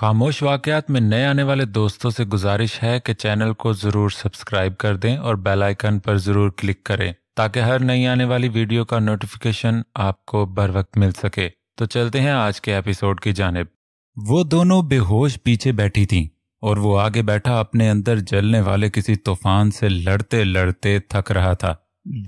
खामोश वाकयात में नए आने वाले दोस्तों से गुजारिश है कि चैनल को ज़रूर सब्सक्राइब कर दें और बेल आइकन पर ज़रूर क्लिक करें ताकि हर नई आने वाली वीडियो का नोटिफिकेशन आपको बर वक्त मिल सके तो चलते हैं आज के एपिसोड की जानब वो दोनों बेहोश पीछे बैठी थीं और वो आगे बैठा अपने अंदर जलने वाले किसी तूफान से लड़ते लड़ते थक रहा था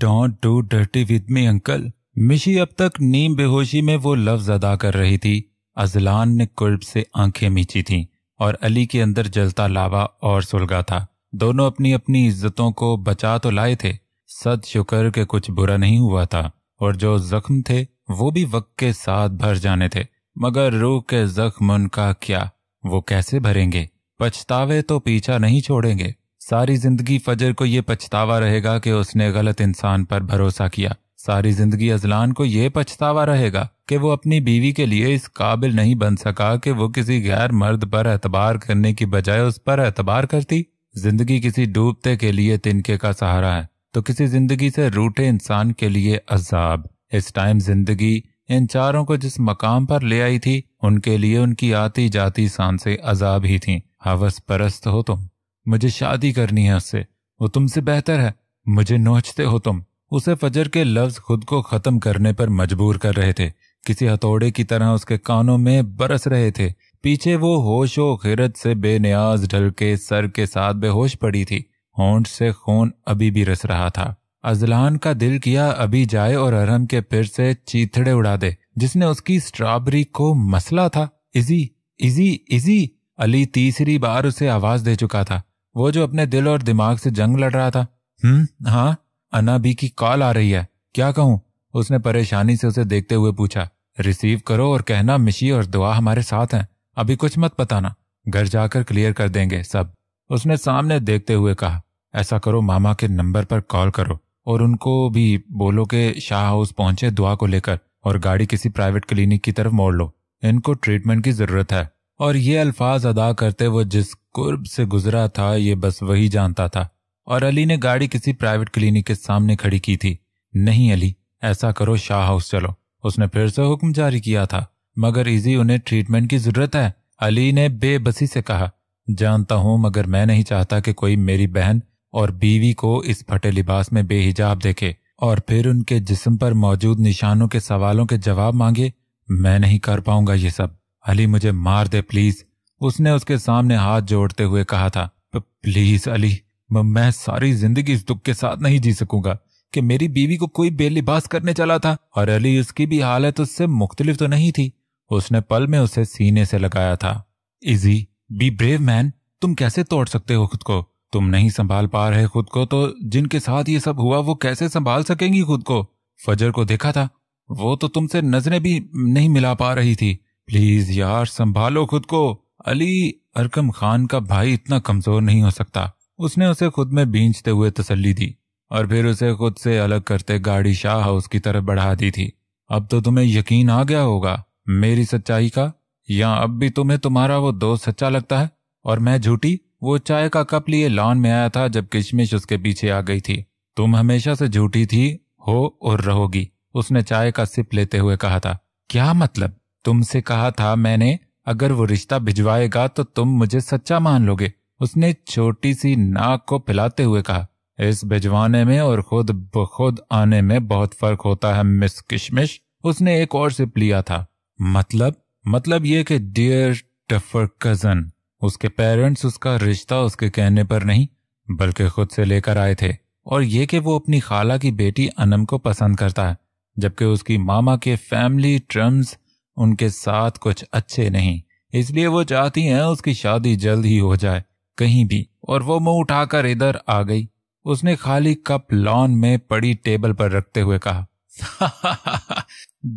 don't do dirty with me uncle मिशी अब तक नीम बेहोशी में वो लफ्ज अदा कर रही थी अजलान ने कुर्ब से आंखें मीची थीं और अली के अंदर जलता लावा और सुलगा था दोनों अपनी अपनी इज्जतों को बचा तो लाए थे सद शुक्र के कुछ बुरा नहीं हुआ था और जो जख्म थे वो भी वक्त के साथ भर जाने थे मगर रूह के जख्म उनका क्या वो कैसे भरेंगे पछतावे तो पीछा नहीं छोड़ेंगे सारी जिंदगी फजर को ये पछतावा रहेगा कि उसने गलत इंसान पर भरोसा किया सारी जिंदगी अजलान को यह पछतावा रहेगा कि वो अपनी बीवी के लिए इस काबिल नहीं बन सका कि वो किसी गैर मर्द पर एतबार करने की बजाय उस पर एतबार करती जिंदगी किसी डूबते के लिए तिनके का सहारा है तो किसी जिंदगी से रूठे इंसान के लिए अजाब इस टाइम जिंदगी इन चारों को जिस मकाम पर ले आई थी उनके लिए उनकी आती जाती सांसें अजाब ही थी हवस परस्त हो तुम मुझे शादी करनी है उससे वो तुमसे बेहतर है मुझे नोचते हो तुम उसे फजर के लफ्ज खुद को खत्म करने पर मजबूर कर रहे थे किसी हथौड़े की तरह उसके कानों में बरस रहे थे पीछे वो होशो खिरत से बेनियाज ढल के सर के साथ बेहोश पड़ी थी होंठ से खून अभी भी रस रहा था अजलान का दिल किया अभी जाए और अरहम के फिर से चीथड़े उड़ा दे जिसने उसकी स्ट्रॉबेरी को मसला था इजी इजी इजी अली तीसरी बार उसे आवाज दे चुका था वो जो अपने दिल और दिमाग से जंग लड़ रहा था हम्म हाँ अनाबी की कॉल आ रही है क्या कहूं उसने परेशानी से उसे देखते हुए पूछा रिसीव करो और कहना मिशी और दुआ हमारे साथ हैं अभी कुछ मत बताना घर जाकर क्लियर कर देंगे सब उसने सामने देखते हुए कहा ऐसा करो मामा के नंबर पर कॉल करो और उनको भी बोलो के शाह हाउस पहुंचे दुआ को लेकर और गाड़ी किसी प्राइवेट क्लिनिक की तरफ मोड़ लो इनको ट्रीटमेंट की जरूरत है और ये अल्फाज अदा करते वो जिस कुर्ब से गुजरा था ये बस वही जानता था और अली ने गाड़ी किसी प्राइवेट क्लिनिक के सामने खड़ी की थी नहीं अली ऐसा करो शाह हाउस चलो उसने फिर से हुक्म जारी किया था मगर इजी उन्हें ट्रीटमेंट की जरूरत है अली ने बेबसी से कहा जानता हूं मगर मैं नहीं चाहता कि कोई मेरी बहन और बीवी को इस फटे लिबास में बेहिजाब देखे और फिर उनके जिस्म पर मौजूद निशानों के सवालों के जवाब मांगे मैं नहीं कर पाऊंगा ये सब अली मुझे मार दे प्लीज उसने उसके सामने हाथ जोड़ते हुए कहा था प्लीज अली मैं सारी जिंदगी इस दुख के साथ नहीं जी सकूंगा कि मेरी बीवी को कोई बेलिबास करने चला था और अली उसकी भी हालत उससे मुख्तलिफ तो नहीं थी उसने पल में उसे सीने से लगाया था इजी बी ब्रेव मैन तुम कैसे तोड़ सकते हो खुद को तुम नहीं संभाल पा रहे खुद को तो जिनके साथ ये सब हुआ वो कैसे संभाल सकेंगी खुद को फजर को देखा था वो तो तुमसे नजरें भी नहीं मिला पा रही थी प्लीज यार संभालो खुद को अली अरकम खान का भाई इतना कमजोर नहीं हो सकता उसने उसे खुद में भींचते हुए तसल्ली दी और फिर उसे खुद से अलग करते गाड़ी शाह हाउस की तरफ बढ़ा दी थी अब तो तुम्हें यकीन आ गया होगा मेरी सच्चाई का या अब भी तुम्हें तुम्हारा वो दोस्त सच्चा लगता है और मैं झूठी वो चाय का कप लिए लॉन में आया था जब किशमिश उसके पीछे आ गई थी तुम हमेशा से झूठी थी हो और रहोगी उसने चाय का सिप लेते हुए कहा था क्या मतलब तुमसे कहा था मैंने अगर वो रिश्ता भिजवाएगा तो तुम मुझे सच्चा मान लोगे उसने छोटी सी नाक को पिलाते हुए कहा इस भिजवाने में और खुद बखुद आने में बहुत फर्क होता है मिस किशमिश उसने एक और सिप लिया था मतलब मतलब ये कि डियर टफर कजन उसके पेरेंट्स उसका रिश्ता उसके कहने पर नहीं बल्कि खुद से लेकर आए थे और ये कि वो अपनी खाला की बेटी अनम को पसंद करता है जबकि उसकी मामा के फैमिली टर्म्स उनके साथ कुछ अच्छे नहीं इसलिए वो चाहती हैं उसकी शादी जल्द ही हो जाए कहीं भी और वो मुंह उठाकर इधर आ गई उसने खाली कप लॉन में पड़ी टेबल पर रखते हुए कहा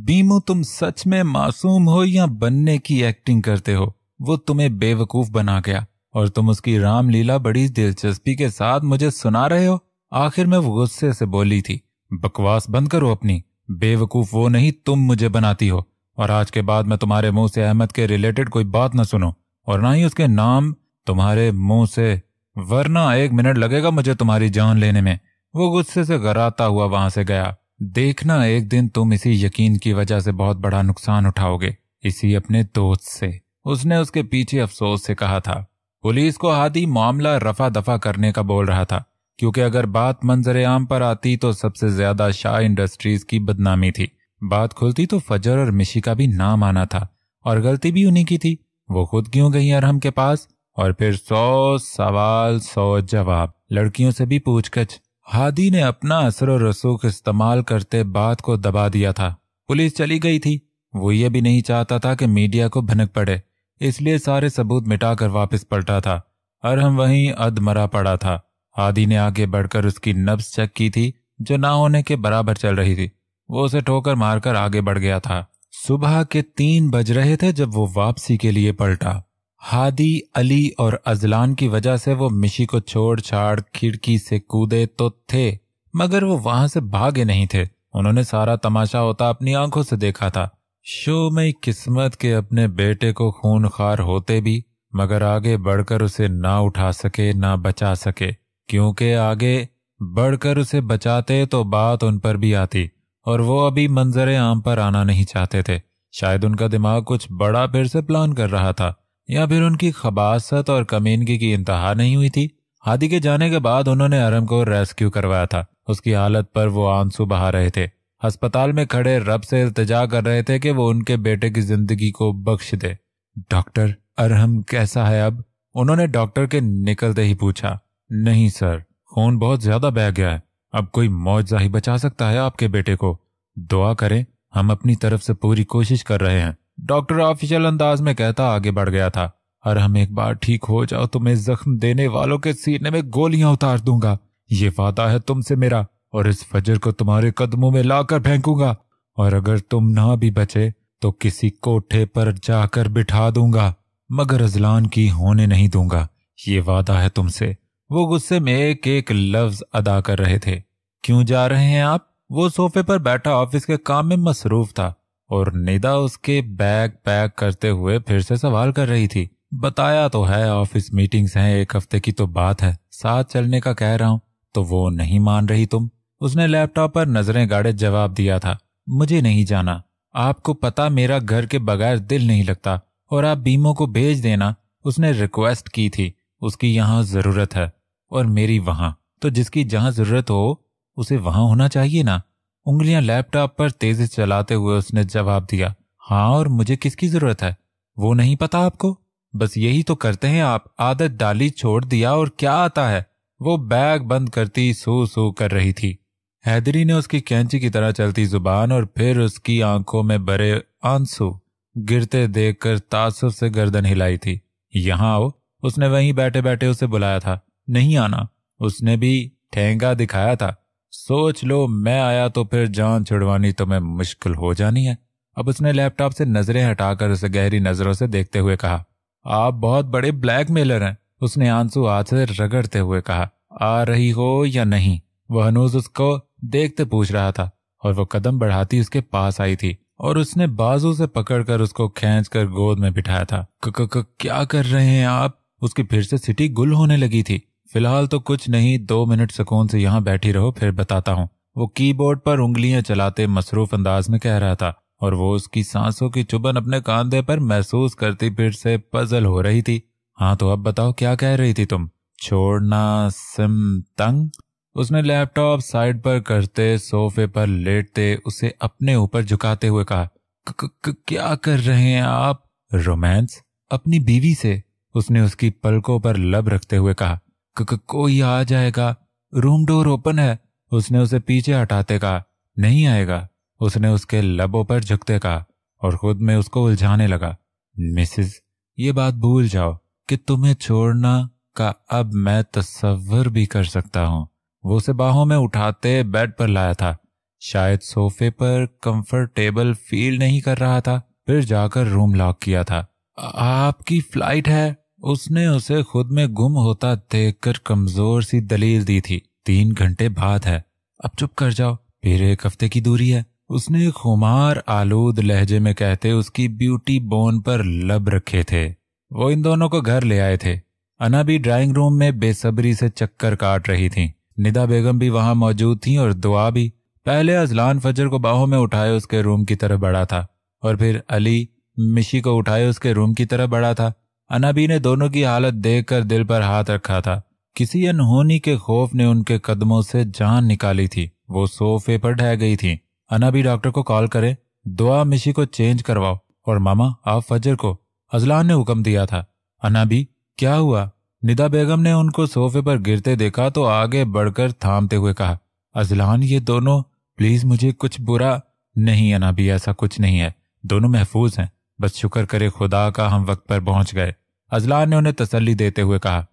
बीमू तुम सच में मासूम हो या बनने की एक्टिंग करते हो वो तुम्हें बेवकूफ बना गया और तुम उसकी रामलीला बड़ी दिलचस्पी के साथ मुझे सुना रहे हो आखिर में वो गुस्से से बोली थी बकवास बंद करो अपनी बेवकूफ वो नहीं तुम मुझे बनाती हो और आज के बाद मैं तुम्हारे मुंह से अहमद के रिलेटेड कोई बात ना सुनो और ना ही उसके नाम तुम्हारे मुंह से वरना एक मिनट लगेगा मुझे तुम्हारी जान लेने में वो गुस्से से घराता हुआ वहां से गया देखना एक दिन तुम इसी यकीन की वजह से बहुत बड़ा नुकसान उठाओगे इसी अपने दोस्त से उसने उसके पीछे अफसोस से कहा था पुलिस को आदि मामला रफा दफा करने का बोल रहा था क्योंकि अगर बात मंजर आम पर आती तो सबसे ज्यादा शाह इंडस्ट्रीज की बदनामी थी बात खुलती तो फजर और मिशी का भी नाम आना था और गलती भी उन्हीं की थी वो खुद क्यों गई अरहम के पास और फिर सौ सवाल सौ जवाब लड़कियों से भी पूछकछ हादी ने अपना असर और रसूख इस्तेमाल करते बात को दबा दिया था पुलिस चली गई थी वो ये भी नहीं चाहता था कि मीडिया को भनक पड़े इसलिए सारे सबूत मिटाकर वापस पलटा था और हम वहीं अधमरा पड़ा था हादी ने आगे बढ़कर उसकी नब्स चेक की थी जो ना होने के बराबर चल रही थी वो उसे ठोकर मारकर आगे बढ़ गया था सुबह के तीन बज रहे थे जब वो वापसी के लिए पलटा हादी अली और अजलान की वजह से वो मिशी को छोड़ छाड़ खिड़की से कूदे तो थे मगर वो वहां से भागे नहीं थे उन्होंने सारा तमाशा होता अपनी आंखों से देखा था शो में किस्मत के अपने बेटे को खूनखार होते भी मगर आगे बढ़कर उसे ना उठा सके ना बचा सके क्योंकि आगे बढ़कर उसे बचाते तो बात उन पर भी आती और वो अभी मंजर आम पर आना नहीं चाहते थे शायद उनका दिमाग कुछ बड़ा फिर से प्लान कर रहा था या फिर उनकी खबासत और कमीनगी की इंतहा नहीं हुई थी हादी के जाने के बाद उन्होंने अरम को रेस्क्यू करवाया था उसकी हालत पर वो आंसू बहा रहे थे अस्पताल में खड़े रब से इल्तजा कर रहे थे कि वो उनके बेटे की जिंदगी को बख्श दे डॉक्टर अरहम कैसा है अब उन्होंने डॉक्टर के निकलते ही पूछा नहीं सर खून बहुत ज्यादा बह गया है अब कोई मुआवजा ही बचा सकता है आपके बेटे को दुआ करें हम अपनी तरफ से पूरी कोशिश कर रहे हैं डॉक्टर ऑफिशियल अंदाज में कहता आगे बढ़ गया था और हम एक बार ठीक हो जाओ तो मैं जख्म देने वालों के सीने में गोलियां उतार दूंगा ये वादा है तुमसे मेरा और इस फजर को तुम्हारे कदमों में लाकर फेंकूंगा और अगर तुम ना भी बचे तो किसी कोठे पर जाकर बिठा दूंगा मगर अजलान की होने नहीं दूंगा ये वादा है तुमसे वो गुस्से में एक एक लफ्ज अदा कर रहे थे क्यों जा रहे हैं आप वो सोफे पर बैठा ऑफिस के काम में मसरूफ था और निदा उसके बैग पैक करते हुए फिर से सवाल कर रही थी बताया तो है ऑफिस मीटिंग्स हैं एक हफ्ते की तो बात है साथ चलने का कह रहा हूँ तो वो नहीं मान रही तुम उसने लैपटॉप पर नजरें गाड़े जवाब दिया था मुझे नहीं जाना आपको पता मेरा घर के बगैर दिल नहीं लगता और आप बीमो को भेज देना उसने रिक्वेस्ट की थी उसकी यहाँ जरूरत है और मेरी वहां तो जिसकी जहां जरूरत हो उसे वहां होना चाहिए ना उंगलियां लैपटॉप पर तेजी चलाते हुए उसने जवाब दिया हाँ और मुझे किसकी जरूरत है वो नहीं पता आपको बस यही तो करते हैं आप आदत डाली छोड़ दिया और क्या आता है वो बैग बंद करती सो सो कर रही थी हैदरी ने उसकी कैंची की तरह चलती जुबान और फिर उसकी आंखों में बरे आंसू गिरते देखकर तासुर से गर्दन हिलाई थी यहां आओ उसने वहीं बैठे बैठे उसे बुलाया था नहीं आना उसने भी ठेंगा दिखाया था सोच लो मैं आया तो फिर जान छुड़वानी तुम्हें तो मुश्किल हो जानी है अब उसने लैपटॉप से नजरें हटाकर उसे गहरी नजरों से देखते हुए कहा आप बहुत बड़े ब्लैकमेलर हैं उसने आंसू हाथ से रगड़ते हुए कहा आ रही हो या नहीं वह हनूज उसको देखते पूछ रहा था और वो कदम बढ़ाती उसके पास आई थी और उसने बाजू से पकड़कर उसको खेच गोद में बिठाया था क -क -क क्या कर रहे हैं आप उसकी फिर से सिटी गुल होने लगी थी फिलहाल तो कुछ नहीं दो मिनट सुकून से यहाँ बैठी रहो फिर बताता हूँ वो कीबोर्ड पर उंगलियां चलाते मसरूफ अंदाज में कह रहा था और वो उसकी सांसों की चुबन अपने कांधे पर महसूस करती फिर से पजल हो रही थी हाँ तो अब बताओ क्या कह रही थी तुम छोड़ना सिम तंग उसने लैपटॉप साइड पर करते सोफे पर लेटते उसे अपने ऊपर झुकाते हुए कहा क्या कर रहे हैं आप रोमांस अपनी बीवी से उसने उसकी पलकों पर लब रखते हुए कहा कोई आ जाएगा रूम डोर ओपन है उसने उसे पीछे हटाते कहा नहीं आएगा उसने उसके लबों पर झुकते कहा और खुद में उसको उलझाने लगा मिसिस ये बात भूल जाओ कि तुम्हें छोड़ना का अब मैं तस्वर भी कर सकता हूँ वो उसे बाहों में उठाते बेड पर लाया था शायद सोफे पर कंफर्टेबल फील नहीं कर रहा था फिर जाकर रूम लॉक किया था आपकी फ्लाइट है उसने उसे खुद में गुम होता देखकर कमजोर सी दलील दी थी तीन घंटे बाद है अब चुप कर जाओ फिर एक हफ्ते की दूरी है उसने खुमार आलूद लहजे में कहते उसकी ब्यूटी बोन पर लब रखे थे वो इन दोनों को घर ले आए थे अना भी ड्राइंग रूम में बेसब्री से चक्कर काट रही थी निदा बेगम भी वहां मौजूद थी और दुआ भी पहले अजलान फजर को बाहों में उठाए उसके रूम की तरफ बढ़ा था और फिर अली मिशी को उठाए उसके रूम की तरफ बढ़ा था अनाबी ने दोनों की हालत देखकर दिल पर हाथ रखा था किसी अनहोनी के खौफ ने उनके कदमों से जान निकाली थी वो सोफे पर ढह गई थी अनाबी डॉक्टर को कॉल करे दुआ मिशी को चेंज करवाओ और मामा आप फजर को अजलान ने हुक्म दिया था अनाबी क्या हुआ निदा बेगम ने उनको सोफे पर गिरते देखा तो आगे बढ़कर थामते हुए कहा अजलान ये दोनों प्लीज मुझे कुछ बुरा नहीं अनाबी ऐसा कुछ नहीं है दोनों महफूज हैं बस शुक्र करे खुदा का हम वक्त पर पहुंच गए अजलान ने उन्हें तसल्ली देते हुए कहा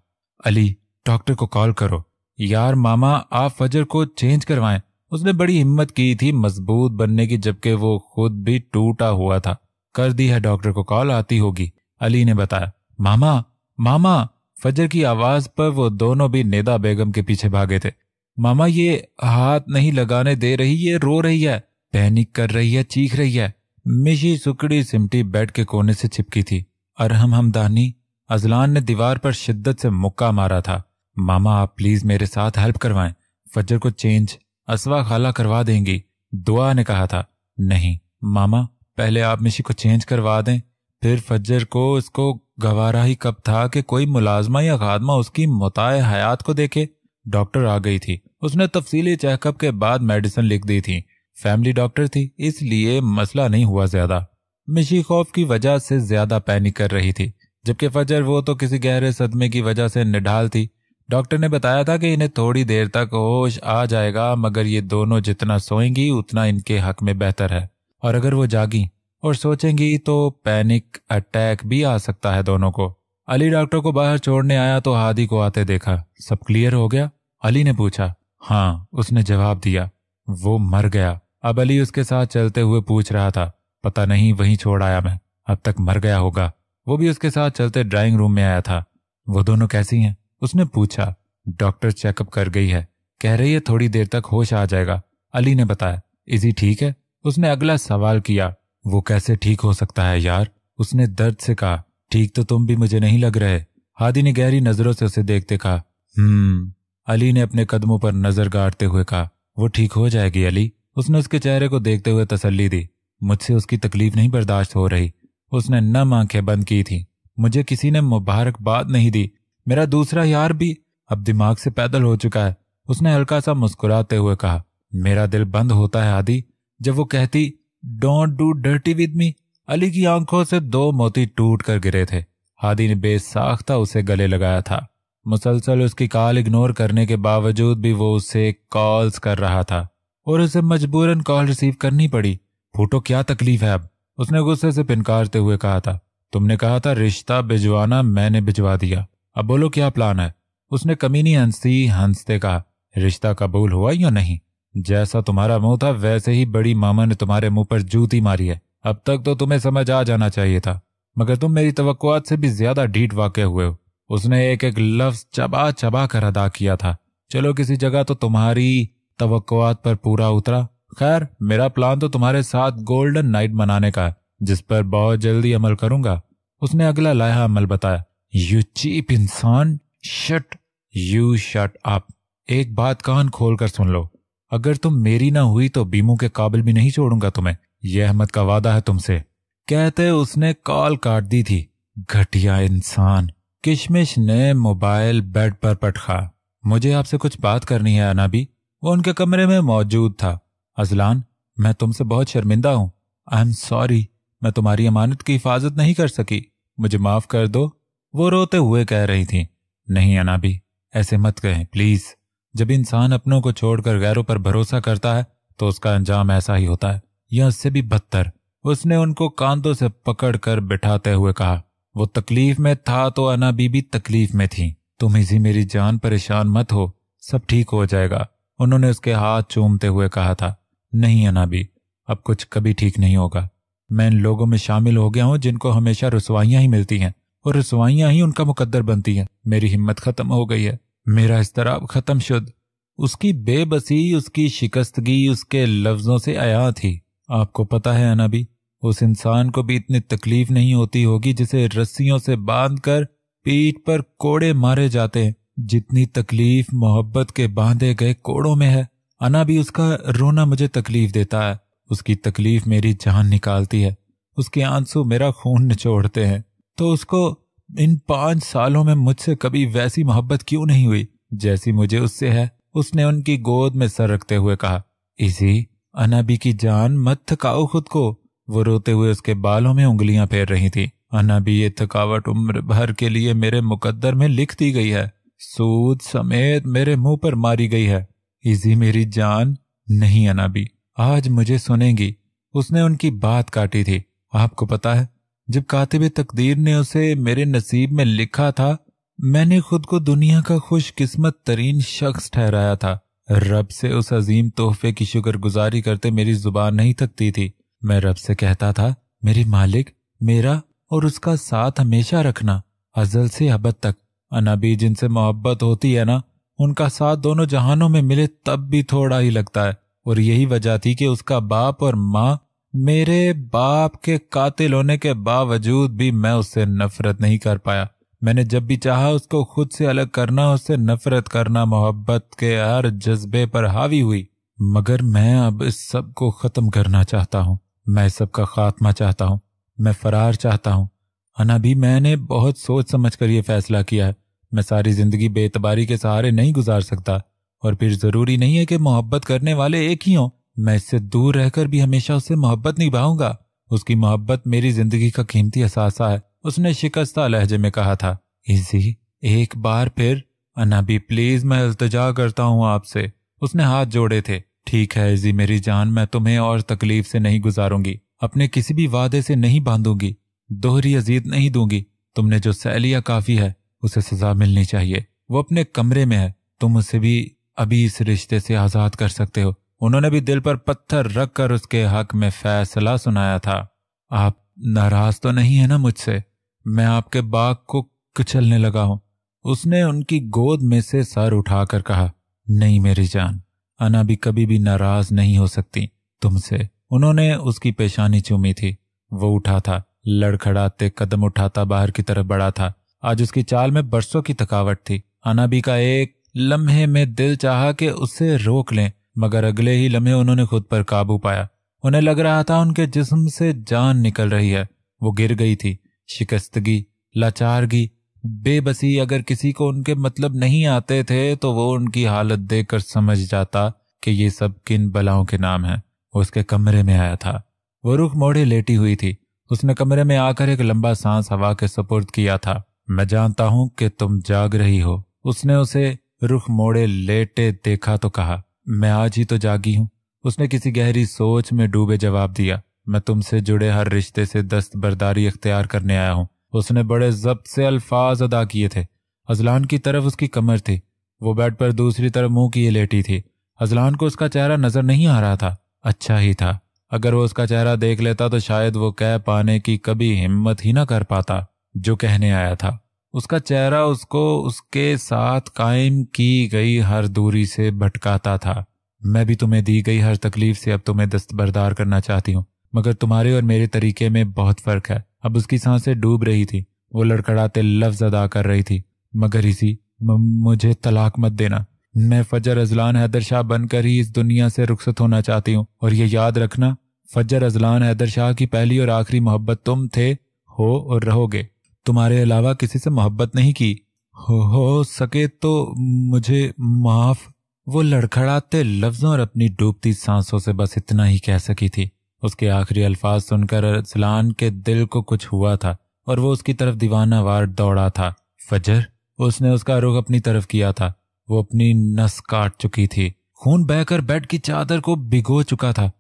अली डॉक्टर को कॉल करो यार मामा आप फजर को चेंज करवाएं उसने बड़ी हिम्मत की थी मजबूत बनने की जबकि वो खुद भी टूटा हुआ था कर दी है डॉक्टर को कॉल आती होगी अली ने बताया मामा मामा फजर की आवाज पर वो दोनों भी नेदा बेगम के पीछे भागे थे मामा ये हाथ नहीं लगाने दे रही ये रो रही है पैनिक कर रही है चीख रही है मिशी सुकड़ी सिमटी बेड के कोने से चिपकी थी अरहम हमदानी अजलान ने दीवार पर शिद्दत से मुक्का मारा था मामा आप प्लीज मेरे साथ हेल्प करवाएं फजर को चेंज असवा खाला करवा देंगी दुआ ने कहा था नहीं मामा पहले आप मिशी को चेंज करवा दें फिर फजर को उसको गवारा ही कब था कि कोई मुलाजमा या खादमा उसकी मोताए हयात को देखे डॉक्टर आ गई थी उसने तफसीली चेकअप के बाद मेडिसिन लिख दी थी फैमिली डॉक्टर थी इसलिए मसला नहीं हुआ ज्यादा मिशी खौफ की वजह से ज्यादा पैनिक कर रही थी जबकि फजर वो तो किसी गहरे सदमे की वजह से निढाल थी डॉक्टर ने बताया था कि इन्हें थोड़ी देर तक होश आ जाएगा मगर ये दोनों जितना सोएंगी उतना इनके हक में बेहतर है और अगर वो जागी और सोचेंगी तो पैनिक अटैक भी आ सकता है दोनों को अली डॉक्टर को बाहर छोड़ने आया तो हादी को आते देखा सब क्लियर हो गया अली ने पूछा हाँ उसने जवाब दिया वो मर गया अब अली उसके साथ चलते हुए पूछ रहा था पता नहीं वहीं छोड़ आया मैं अब तक मर गया होगा वो भी उसके साथ चलते ड्राइंग रूम में आया था वो दोनों कैसी हैं उसने पूछा डॉक्टर चेकअप कर गई है कह रही है थोड़ी देर तक होश आ जाएगा अली ने बताया इजी ठीक है उसने अगला सवाल किया वो कैसे ठीक हो सकता है यार उसने दर्द से कहा ठीक तो तुम भी मुझे नहीं लग रहे हादी ने गहरी नजरों से उसे देखते कहा हम्म अली ने अपने कदमों पर नजर गाड़ते हुए कहा वो ठीक हो जाएगी अली उसने उसके चेहरे को देखते हुए तसल्ली दी मुझसे उसकी तकलीफ नहीं बर्दाश्त हो रही उसने नम आंखें बंद की थी मुझे किसी ने मुबारकबाद नहीं दी मेरा दूसरा यार भी अब दिमाग से पैदल हो चुका है उसने हल्का सा मुस्कुराते हुए कहा मेरा दिल बंद होता है आदि जब वो कहती don't do dirty with me Ali की आंखों से दो मोती टूट कर गिरे थे हादी ने बेसाख्ता उसे गले लगाया था मुसलसल उसकी कॉल इग्नोर करने के बावजूद भी वो उससे कॉल्स कर रहा था और उसे मजबूरन कॉल रिसीव करनी पड़ी फूटो क्या तकलीफ है अब उसने गुस्से से पिनकारते हुए कहा था तुमने कहा था रिश्ता भिजवाना मैंने भिजवा दिया अब बोलो क्या प्लान है उसने कमीनी हंसती हंसते कहा रिश्ता कबूल हुआ या नहीं जैसा तुम्हारा मुंह था वैसे ही बड़ी मामा ने तुम्हारे मुंह पर जूती मारी है अब तक तो तुम्हें समझ आ जाना चाहिए था मगर तुम मेरी तवक्कुआत से भी ज्यादा ढीठ वाक़ हुए हो उसने एक एक लफ्ज चबा चबा कर अदा किया था चलो किसी जगह तो तुम्हारी तवक्कोआत पर पूरा उतरा खैर मेरा प्लान तो तुम्हारे साथ गोल्डन नाइट मनाने का है जिस पर बहुत जल्दी अमल करूंगा उसने अगला लाया अमल बताया यू चीप इंसान शट यू शट अप एक बात कान खोल कर सुन लो अगर तुम मेरी ना हुई तो बीमू के काबिल भी नहीं छोड़ूंगा तुम्हें यह अहमद का वादा है तुमसे कहते उसने कॉल काट दी थी घटिया इंसान किशमिश ने मोबाइल बेड पर पटखा मुझे आपसे कुछ बात करनी है अनाबी वो उनके कमरे में मौजूद था अजलान मैं तुमसे बहुत शर्मिंदा हूं आई एम सॉरी मैं तुम्हारी अमानत की हिफाजत नहीं कर सकी मुझे माफ कर दो वो रोते हुए कह रही थी नहीं अनाबी ऐसे मत कहें प्लीज जब इंसान अपनों को छोड़कर गैरों पर भरोसा करता है तो उसका अंजाम ऐसा ही होता है या उससे भी बदतर उसने उनको कांधों से पकड़ कर बिठाते हुए कहा वो तकलीफ में था तो अनाबी भी तकलीफ में थी तुम इसी मेरी जान परेशान मत हो सब ठीक हो जाएगा उन्होंने उसके हाथ चूमते हुए कहा था नहीं अनाबी अब कुछ कभी ठीक नहीं होगा मैं इन लोगों में शामिल हो गया हूँ जिनको हमेशा रसवाइयाँ ही मिलती हैं और रसवाइयाँ ही उनका मुकद्दर बनती हैं मेरी हिम्मत खत्म हो गई है मेरा इसतराब खत्म शुद्ध उसकी बेबसी उसकी शिकस्तगी उसके लफ्जों से आया थी आपको पता है अनाबी उस इंसान को भी इतनी तकलीफ नहीं होती होगी जिसे रस्सियों से बांध कर पीठ पर कोड़े मारे जाते हैं जितनी तकलीफ मोहब्बत के बांधे गए कोड़ों में है अना भी उसका रोना मुझे तकलीफ देता है उसकी तकलीफ मेरी जान निकालती है उसके आंसू मेरा खून निचोड़ते हैं तो उसको इन पांच सालों में मुझसे कभी वैसी मोहब्बत क्यों नहीं हुई जैसी मुझे उससे है उसने उनकी गोद में सर रखते हुए कहा इसी अनाबी की जान मत थकाओ खुद को वो रोते हुए उसके बालों में उंगलियां फेर रही थी अनाबी ये थकावट उम्र भर के लिए मेरे मुकद्दर में लिख दी गई है सूद समेत मेरे मुंह पर मारी गई है इजी मेरी जान नहीं आना भी आज मुझे सुनेगी उसने उनकी बात काटी थी आपको पता है जब कातिब तकदीर ने उसे मेरे नसीब में लिखा था मैंने खुद को दुनिया का खुशकिस्मत तरीन शख्स ठहराया था रब से उस अजीम तोहफे की शुक्रगुजारी करते मेरी जुबान नहीं थकती थी मैं रब से कहता था मेरे मालिक मेरा और उसका साथ हमेशा रखना अजल से अब तक भी जिनसे मोहब्बत होती है ना उनका साथ दोनों जहानों में मिले तब भी थोड़ा ही लगता है और यही वजह थी कि उसका बाप और माँ मेरे बाप के कातिल होने के बावजूद भी मैं उससे नफरत नहीं कर पाया मैंने जब भी चाहा उसको खुद से अलग करना उससे नफरत करना मोहब्बत के हर जज्बे पर हावी हुई मगर मैं अब इस सब को खत्म करना चाहता हूँ मैं इस सब का खात्मा चाहता हूँ मैं फरार चाहता हूँ अना भी मैंने बहुत सोच समझ कर ये फैसला किया है मैं सारी जिंदगी बेतबारी के सहारे नहीं गुजार सकता और फिर जरूरी नहीं है कि मोहब्बत करने वाले एक ही हों मैं इससे दूर रहकर भी हमेशा उससे मोहब्बत निभाऊंगा उसकी मोहब्बत मेरी जिंदगी का कीमती असासा है उसने शिकस्ता लहजे में कहा था इसी एक बार फिर भी प्लीज मैं अल्तजा करता हूँ आपसे उसने हाथ जोड़े थे ठीक है इजी मेरी जान मैं तुम्हें और तकलीफ से नहीं गुजारूंगी अपने किसी भी वादे से नहीं बांधूंगी दोहरी अजीत नहीं दूंगी तुमने जो सह लिया काफी है उसे सजा मिलनी चाहिए वो अपने कमरे में है तुम उसे भी अभी इस रिश्ते से आजाद कर सकते हो उन्होंने भी दिल पर पत्थर रख कर उसके हक में फैसला सुनाया था आप नाराज तो नहीं है ना मुझसे मैं आपके बाग को कुचलने लगा हूं उसने उनकी गोद में से सर उठाकर कहा नहीं मेरी जान अना भी कभी भी नाराज नहीं हो सकती तुमसे उन्होंने उसकी पेशानी चूमी थी वो उठा था लड़खड़ाते कदम उठाता बाहर की तरफ बढ़ा था आज उसकी चाल में बरसों की थकावट थी अनाबी का एक लम्हे में दिल चाहा कि उसे रोक लें मगर अगले ही लम्हे उन्होंने खुद पर काबू पाया उन्हें लग रहा था उनके जिस्म से जान निकल रही है वो गिर गई थी शिकस्तगी लाचारगी बेबसी अगर किसी को उनके मतलब नहीं आते थे तो वो उनकी हालत देखकर समझ जाता कि ये सब किन बलाओं के नाम है वो उसके कमरे में आया था वो रुख मोड़े लेटी हुई थी उसने कमरे में आकर एक लंबा सांस हवा के सपुर्द किया था मैं जानता हूं कि तुम जाग रही हो उसने उसे रुख मोड़े लेटे देखा तो कहा मैं आज ही तो जागी हूं उसने किसी गहरी सोच में डूबे जवाब दिया मैं तुमसे जुड़े हर रिश्ते से दस्तबरदारी अख्तियार करने आया हूं उसने बड़े जब्त से अल्फाज अदा किए थे अजलान की तरफ उसकी कमर थी वो बेड पर दूसरी तरफ मुंह किए लेटी थी अजलान को उसका चेहरा नजर नहीं आ रहा था अच्छा ही था अगर वो उसका चेहरा देख लेता तो शायद वो कह पाने की कभी हिम्मत ही ना कर पाता जो कहने आया था उसका चेहरा उसको उसके साथ कायम की गई हर दूरी से भटकाता था मैं भी तुम्हें दी गई हर तकलीफ से अब तुम्हें दस्तबरदार करना चाहती हूँ मगर तुम्हारे और मेरे तरीके में बहुत फर्क है अब उसकी सांसें डूब रही थी वो लड़खड़ाते लफ्ज अदा कर रही थी मगर इसी मुझे तलाक मत देना मैं फजर अजलान हैदर शाह बनकर ही इस दुनिया से रुखसत होना चाहती हूँ और ये याद रखना फजर अजलान हैदर शाह की पहली और आखिरी मोहब्बत तुम थे हो और रहोगे तुम्हारे अलावा किसी से मोहब्बत नहीं की हो, हो सके तो मुझे माफ वो लड़खड़ाते लफ्जों और अपनी डूबती सांसों से बस इतना ही कह सकी थी उसके आखिरी अल्फाज सुनकर अरसलान के दिल को कुछ हुआ था और वो उसकी तरफ दीवाना वार दौड़ा था फजर उसने उसका रुख अपनी तरफ किया था वो अपनी नस काट चुकी थी खून बहकर बेड की चादर को भिगो चुका था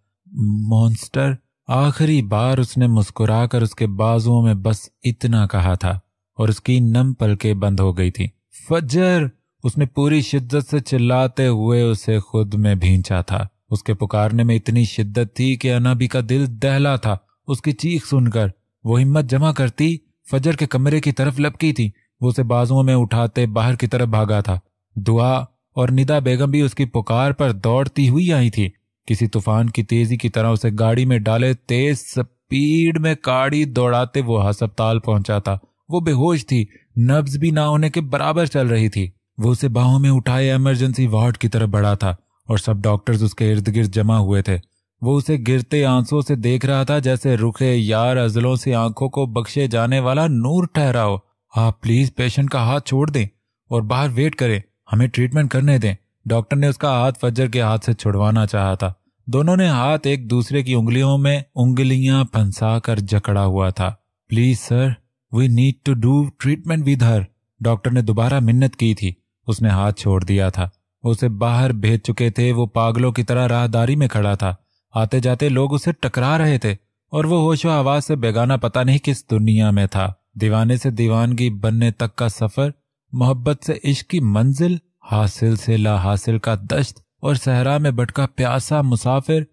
मॉन्स्टर आखिरी बार उसने मुस्कुराकर उसके बाजुओं में बस इतना कहा था और उसकी नम पलके बंद हो गई थी फजर उसने पूरी शिद्दत से चिल्लाते हुए उसे खुद में भींचा था उसके पुकारने में इतनी शिद्दत थी कि अनाबी का दिल दहला था उसकी चीख सुनकर वो हिम्मत जमा करती फजर के कमरे की तरफ लपकी थी वो उसे बाजुओं में उठाते बाहर की तरफ भागा था दुआ और निदा बेगम भी उसकी पुकार पर दौड़ती हुई आई थी किसी तूफान की तेजी की तरह उसे गाड़ी में डाले तेज स्पीड में गाड़ी दौड़ाते वो हस्पताल पहुंचा था वो बेहोश थी नब्ज भी ना होने के बराबर चल रही थी वो उसे बाहों में उठाए इमरजेंसी वार्ड की तरफ बढ़ा था और सब डॉक्टर्स उसके इर्द गिर्द जमा हुए थे वो उसे गिरते आंसुओं से देख रहा था जैसे रुखे यार अजलों से आंखों को बख्शे जाने वाला नूर ठहराओ आप प्लीज पेशेंट का हाथ छोड़ दें और बाहर वेट करें हमें ट्रीटमेंट करने दें डॉक्टर ने उसका हाथ फजर के हाथ से छुड़वाना चाहा था दोनों ने हाथ एक दूसरे की उंगलियों में उंगलियां फंसा कर जकड़ा हुआ था please sir we need to do treatment with her doctor ने दोबारा मिन्नत की थी उसने हाथ छोड़ दिया था उसे बाहर भेज चुके थे वो पागलों की तरह राहदारी में खड़ा था आते जाते लोग उसे टकरा रहे थे और वो होशो आवाज से बेगाना पता नहीं किस दुनिया में था दीवाने से दीवानगी बनने तक का सफर मोहब्बत से इश्क की मंजिल हासिल से ला हासिल का दश्त और सहरा में भटका प्यासा मुसाफिर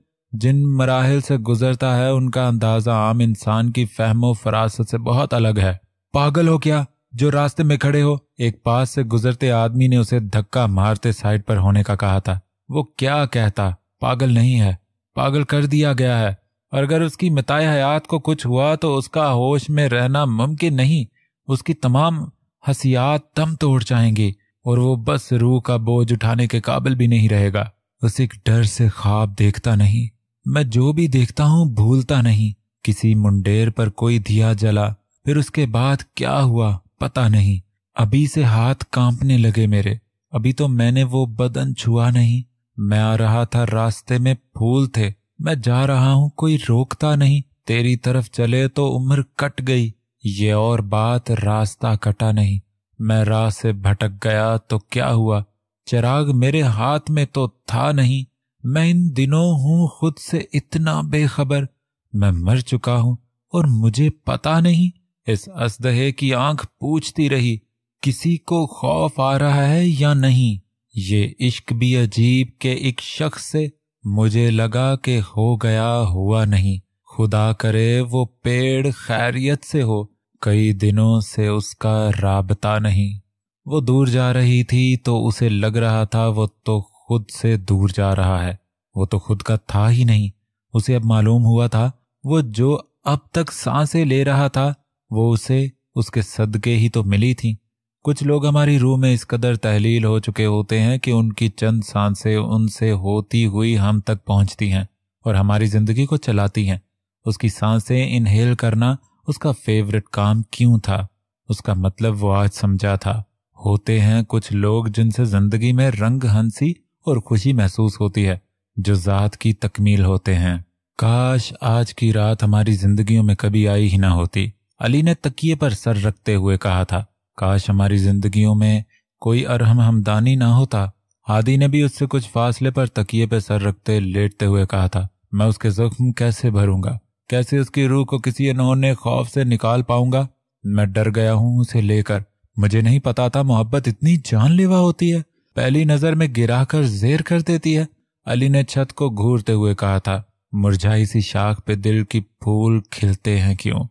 जिन मराहल से गुजरता है उनका अंदाजा आम इंसान की फहमो फरासत से बहुत अलग है पागल हो क्या जो रास्ते में खड़े हो एक पास से गुजरते आदमी ने उसे धक्का मारते साइड पर होने का कहा था वो क्या कहता पागल नहीं है पागल कर दिया गया है और अगर उसकी मिताए हयात को कुछ हुआ तो उसका होश में रहना मुमकिन नहीं उसकी तमाम हसियात दम तोड़ जाएंगी और वो बस रूह का बोझ उठाने के काबिल भी नहीं रहेगा उस एक डर से ख्वाब देखता नहीं मैं जो भी देखता हूँ भूलता नहीं किसी मुंडेर पर कोई दिया जला फिर उसके बाद क्या हुआ पता नहीं अभी से हाथ कांपने लगे मेरे अभी तो मैंने वो बदन छुआ नहीं मैं आ रहा था रास्ते में फूल थे मैं जा रहा हूँ कोई रोकता नहीं तेरी तरफ चले तो उम्र कट गई ये और बात रास्ता कटा नहीं मैं राह से भटक गया तो क्या हुआ चिराग मेरे हाथ में तो था नहीं मैं इन दिनों हूं खुद से इतना बेखबर मैं मर चुका हूं और मुझे पता नहीं इस असदहे की आंख पूछती रही किसी को खौफ आ रहा है या नहीं ये इश्क भी अजीब के एक शख्स से मुझे लगा के हो गया हुआ नहीं खुदा करे वो पेड़ खैरियत से हो कई दिनों से उसका राबता नहीं वो दूर जा रही थी तो उसे लग रहा था वो तो खुद से दूर जा रहा है वो तो खुद का था ही नहीं उसे अब मालूम हुआ था वो जो अब तक सांसें ले रहा था वो उसे उसके सदके ही तो मिली थी कुछ लोग हमारी रूह में इस कदर तहलील हो चुके होते हैं कि उनकी चंद सांसें उनसे होती हुई हम तक पहुंचती हैं और हमारी जिंदगी को चलाती हैं उसकी सांसें इनहेल करना उसका फेवरेट काम क्यों था उसका मतलब वो आज समझा था होते हैं कुछ लोग जिनसे जिंदगी में रंग हंसी और खुशी महसूस होती है जो जात की तकमील होते हैं काश आज की रात हमारी जिंदगियों में कभी आई ही ना होती अली ने तकिए पर सर रखते हुए कहा था काश हमारी जिंदगियों में कोई अरहम हमदानी ना होता आदि ने भी उससे कुछ फासले पर तकिए पर सर रखते लेटते हुए कहा था मैं उसके जख्म कैसे भरूंगा कैसे उसकी रूह को किसी अनहोने खौफ से निकाल पाऊंगा मैं डर गया हूं उसे लेकर मुझे नहीं पता था मोहब्बत इतनी जानलेवा होती है पहली नजर में गिरा कर जेर कर देती है अली ने छत को घूरते हुए कहा था मुरझाई सी शाख पे दिल की फूल खिलते हैं क्यों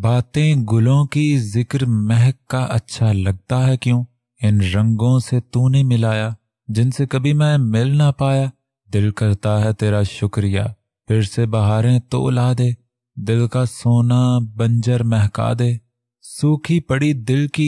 बातें गुलों की जिक्र महक का अच्छा लगता है क्यों इन रंगों से तूने मिलाया जिनसे कभी मैं मिल ना पाया दिल करता है तेरा शुक्रिया फिर से बहारें तो ला दे दिल का सोना बंजर महका दे सूखी पड़ी दिल की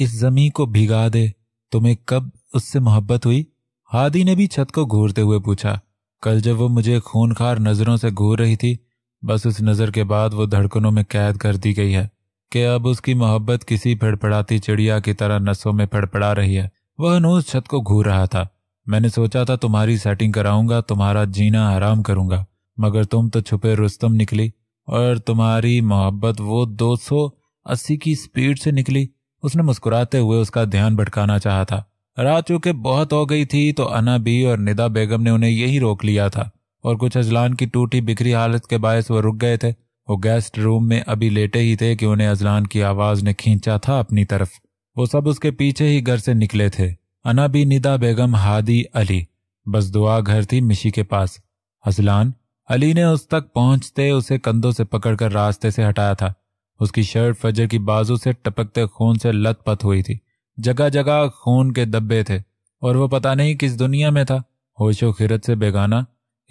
इस जमी को भिगा दे तुम्हें कब उससे मोहब्बत हुई हादी ने भी छत को घूरते हुए पूछा कल जब वो मुझे खूनखार नजरों से घूर रही थी बस उस नजर के बाद वो धड़कनों में कैद कर दी गई है कि अब उसकी मोहब्बत किसी फड़फड़ाती चिड़िया की तरह नसों में फड़फड़ा रही है वह अनूस छत को घूर रहा था मैंने सोचा था तुम्हारी सेटिंग कराऊंगा तुम्हारा जीना आराम करूंगा मगर तुम तो छुपे रुस्तम निकली और तुम्हारी मोहब्बत वो दो सौ अस्सी की स्पीड से निकली उसने मुस्कुराते हुए उसका ध्यान भटकाना चाहा था रात चूंकि बहुत हो गई थी तो अना बी और निदा बेगम ने उन्हें यही रोक लिया था और कुछ अजलान की टूटी बिखरी हालत के बायस वो रुक गए थे वो गेस्ट रूम में अभी लेटे ही थे कि उन्हें अजलान की आवाज ने खींचा था अपनी तरफ वो सब उसके पीछे ही घर से निकले थे अना भी निदा बेगम हादी अली बस दुआ घर थी मिशी के पास अजलान अली ने उस तक पहुंचते उसे कंधों से पकड़कर रास्ते से हटाया था उसकी शर्ट फजर की बाजू से टपकते खून से लथपथ हुई थी जगह जगह खून के दब्बे थे और वो पता नहीं किस दुनिया में था होशो खिरत से बेगाना